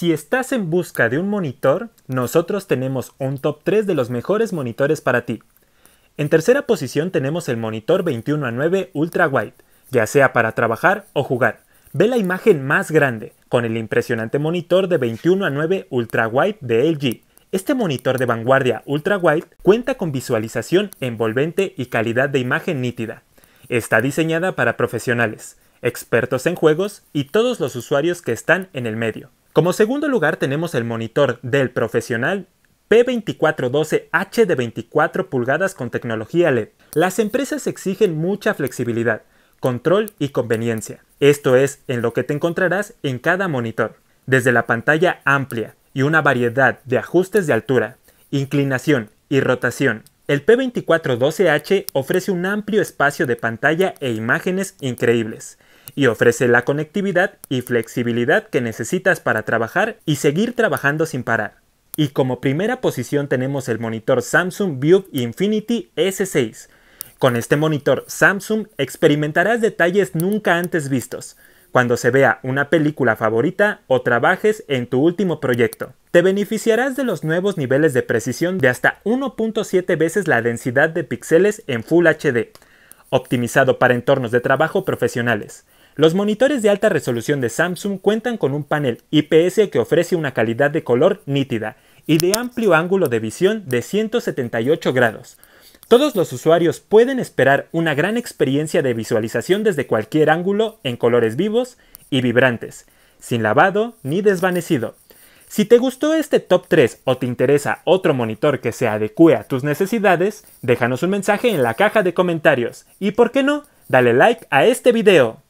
Si estás en busca de un monitor, nosotros tenemos un top 3 de los mejores monitores para ti. En tercera posición tenemos el monitor 21 a 9 ultra wide, ya sea para trabajar o jugar. Ve la imagen más grande con el impresionante monitor de 21 a 9 ultra wide de LG. Este monitor de vanguardia ultra wide cuenta con visualización envolvente y calidad de imagen nítida. Está diseñada para profesionales, expertos en juegos y todos los usuarios que están en el medio. Como segundo lugar tenemos el monitor del profesional P2412H de 24 pulgadas con tecnología LED. Las empresas exigen mucha flexibilidad, control y conveniencia. Esto es en lo que te encontrarás en cada monitor, desde la pantalla amplia y una variedad de ajustes de altura, inclinación y rotación, el P2412H ofrece un amplio espacio de pantalla e imágenes increíbles y ofrece la conectividad y flexibilidad que necesitas para trabajar y seguir trabajando sin parar. Y como primera posición tenemos el monitor Samsung View Infinity S6. Con este monitor Samsung experimentarás detalles nunca antes vistos, cuando se vea una película favorita o trabajes en tu último proyecto. Te beneficiarás de los nuevos niveles de precisión de hasta 1.7 veces la densidad de píxeles en Full HD, optimizado para entornos de trabajo profesionales. Los monitores de alta resolución de Samsung cuentan con un panel IPS que ofrece una calidad de color nítida y de amplio ángulo de visión de 178 grados, todos los usuarios pueden esperar una gran experiencia de visualización desde cualquier ángulo en colores vivos y vibrantes, sin lavado ni desvanecido. Si te gustó este top 3 o te interesa otro monitor que se adecue a tus necesidades, déjanos un mensaje en la caja de comentarios y por qué no, dale like a este video.